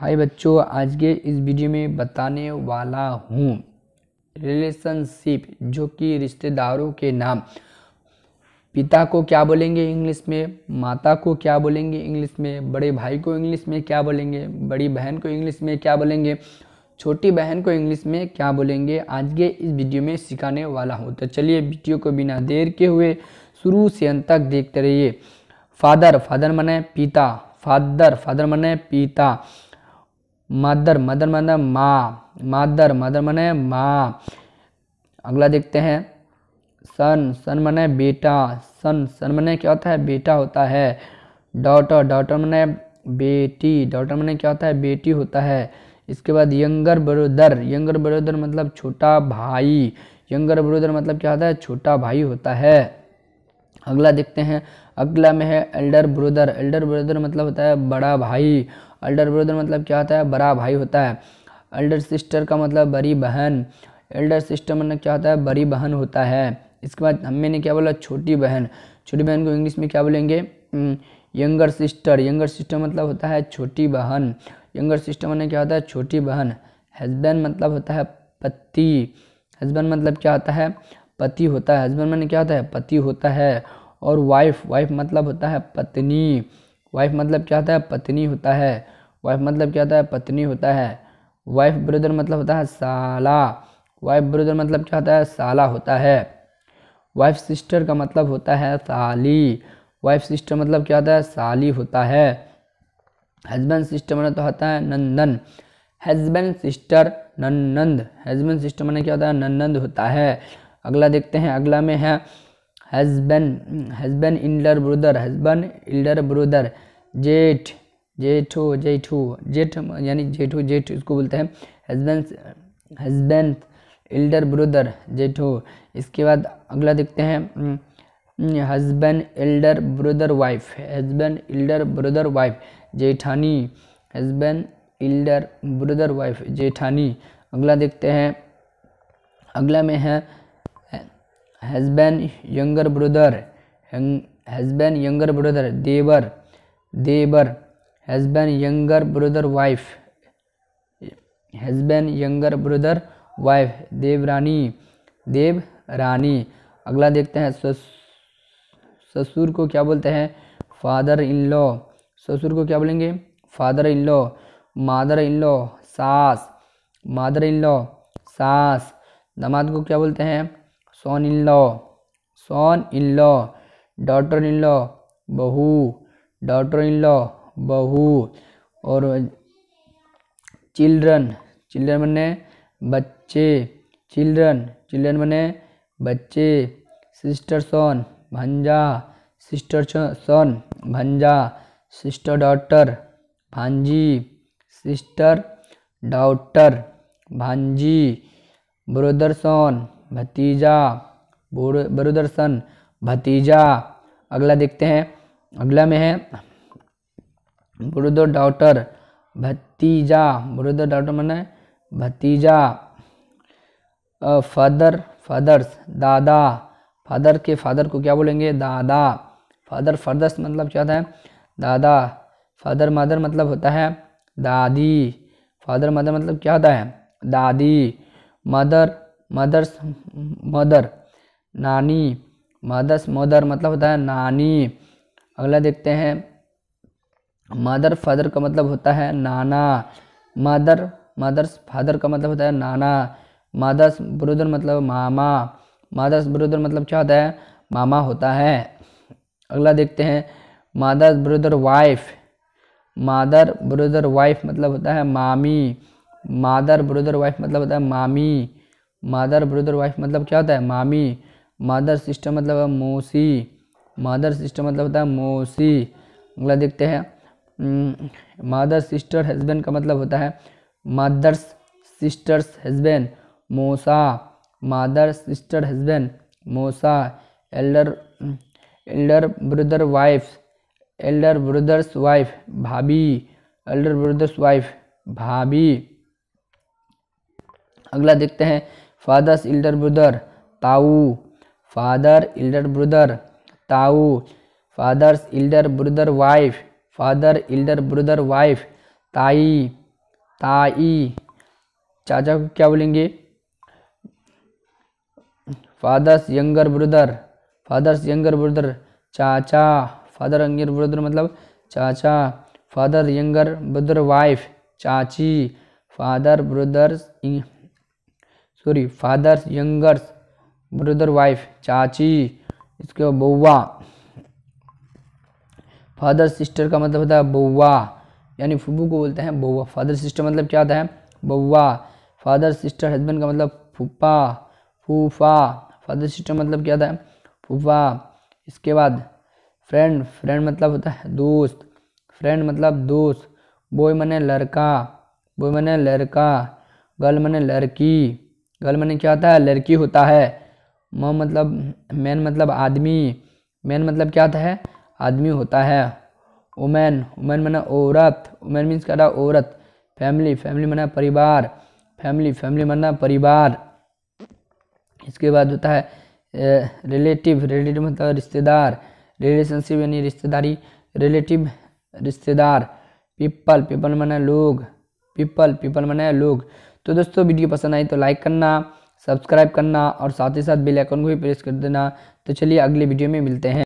हाय बच्चों आज के इस वीडियो में बताने वाला हूँ रिलेशनशिप जो कि रिश्तेदारों के नाम पिता को क्या बोलेंगे इंग्लिश में माता को क्या बोलेंगे इंग्लिश में बड़े भाई को इंग्लिश में क्या बोलेंगे बड़ी बहन को इंग्लिश में क्या बोलेंगे छोटी बहन को इंग्लिश में क्या बोलेंगे आज के इस वीडियो में सिखाने वाला हूँ तो चलिए वीडियो को बिना देर के हुए शुरू से अंत तक देखते रहिए फादर फादर मने पिता फादर फादर मने पिता मादर मदर मना माँ मादर मदर मने माँ अगला देखते हैं सन सन मने बेटा सन सन मने क्या होता है बेटा होता है डॉटर डॉटर मने बेटी डॉटर मने क्या होता है बेटी होता है इसके बाद यंगर ब्रदर यंगर ब्रदर मतलब छोटा भाई यंगर ब्रदर मतलब क्या होता है छोटा भाई होता है अगला देखते हैं अगला में है एल्डर ब्रदर एल्डर ब्रदर मतलब होता है बड़ा भाई अल्डर ब्रदर मतलब क्या होता है बड़ा भाई होता है अल्डर सिस्टर का मतलब बड़ी बहन एल्डर सिस्टर मतलब क्या होता है बड़ी बहन होता है इसके बाद हम मैंने क्या बोला छोटी बहन छोटी बहन को इंग्लिश में क्या बोलेंगे यंगर सिस्टर यंगर सिस्टर मतलब होता है छोटी बहन यंगर सिस्टर मतलब क्या होता है छोटी बहन हस्बैंड मतलब होता है पति हस्बैंड मतलब क्या होता है पति होता है हस्बैंड मतलब क्या होता है पति होता है और वाइफ वाइफ मतलब होता है पत्नी वाइफ मतलब क्या होता है पत्नी होता है वाइफ मतलब क्या होता है पत्नी होता है वाइफ ब्रदर मतलब होता है साला वाइफ ब्रदर मतलब क्या होता है साला होता है वाइफ सिस्टर का मतलब होता है साली वाइफ सिस्टर मतलब क्या होता है साली होता है हस्बैंड सिस्टर मतलब तो होता है नंदन हस्बैंड सिस्टर नंद हस्बैंड सिस्टर मैंने क्या होता है नंद होता है अगला देखते हैं अगला में है husband husband elder brother husband elder brother जेठ जेठो जेठू जेठ यानी जेठू जेठ इसको बोलते हैं हस्बैंड हस्बैंड एल्डर ब्रदर जेठो इसके बाद अगला देखते हैं husband elder brother wife husband elder brother wife जेठानी हजबेंड एल्डर ब्रदर वाइफ जेठानी अगला देखते हैं अगला में है husband younger brother husband younger brother देवर देवर husband younger brother wife husband younger brother wife देवरानी देव रानी अगला देखते हैं सस, ससुर को क्या बोलते हैं फादर इन लॉ ससुर को क्या बोलेंगे फादर इन लॉ मादर इन लॉ सास मादर इन लॉ सास दामाद को क्या बोलते हैं son in law son in law daughter in law बहू डॉटर इन लॉ बहू और चिल्ड्रन चिल्ड्रन मने बच्चे चिल्ड्रन चिल्ड्रन मने बच्चे सिस्टर सोन भंजा सिस्टर सन भंजा सिस्टर डॉटर भांजी सिस्टर डॉटर भांजी ब्रदर सोन भतीजा ब्रदर सन भतीजा अगला देखते हैं अगला में है ब्रदर डॉटर भतीजा ब्रदर डॉटर मैंने भतीजा फादर फादर्स दादा फादर के फादर को क्या बोलेंगे दादा फादर फादर्स मतलब क्या होता है दादा फादर मदर मतलब होता है दादी फादर मदर मतलब क्या होता है दादी मदर मदर्स मदर नानी मदर्स मदर मतलब होता है नानी अगला देखते हैं मदर फादर का मतलब होता है नाना मदर मदर्स फादर का मतलब होता है नाना मदर्स ब्रदर मतलब मामा मदर्स ब्रदर मतलब क्या होता है मामा होता है अगला देखते हैं mother's brother wife mother brother wife मतलब होता है मामी मदर ब्रदर वाइफ मतलब होता है मामी मादर ब्रदर वाइफ मतलब क्या होता है मामी मदर सिस्टर मतलब है मौसी मदर सिस्टर मतलब होता है मौसी अगला देखते हैं मादर सिस्टर हस्बैंड का मतलब होता है मादर्स सिस्टर्स हस्बैंड मोसा मादर सिस्टर हस्बैंड मोसा elder elder brother wife elder brother's wife भाभी एल्डर ब्रदर्स वाइफ भाभी अगला देखते हैं फादर्स एल्डर ब्रदर ताऊ फादर एल्डर ब्रदर ताऊ father's elder brother wife father elder brother wife ताई ताई चाचा को क्या बोलेंगे father's younger brother father's younger brother चाचा फादर यंगर ब्रदर मतलब चाचा फादर यंगर ब्रदर वाइफ चाची father brother's sorry father's youngers brother wife चाची इसके बउआ फादर सिस्टर का मतलब होता है बउआ यानी फुबू को बोलते हैं बउआ फादर सिस्टर मतलब क्या होता है बउआ फादर सिस्टर हस्बैंड का मतलब फूफा फूफा फादर सिस्टर मतलब क्या होता है फूफा इसके बाद फ्रेंड फ्रेंड मतलब होता है दोस्त फ्रेंड मतलब दोस्त बॉय मने लड़का बॉय मने लड़का गर्ल मने लड़की गर्ल मने क्या होता है लड़की होता है मम मतलब मैन मतलब आदमी मैन मतलब क्या होता है आदमी होता है वुमेन वुमेन मना औरत वुमेन मीन्स क्या औरत फैमिली फैमिली मना परिवार फैमिली फैमिली मना परिवार इसके बाद होता है रिलेटिव रिलेटिव मतलब रिश्तेदार रिलेशनशिप यानी रिश्तेदारी रिलेटिव रिश्तेदार पीपल पीपल मना लोग पीपल पीपल मना लोग तो दोस्तों वीडियो पसंद आई तो लाइक करना सब्सक्राइब करना और साथ ही साथ बेल आइकन को भी प्रेस कर देना तो चलिए अगले वीडियो में मिलते हैं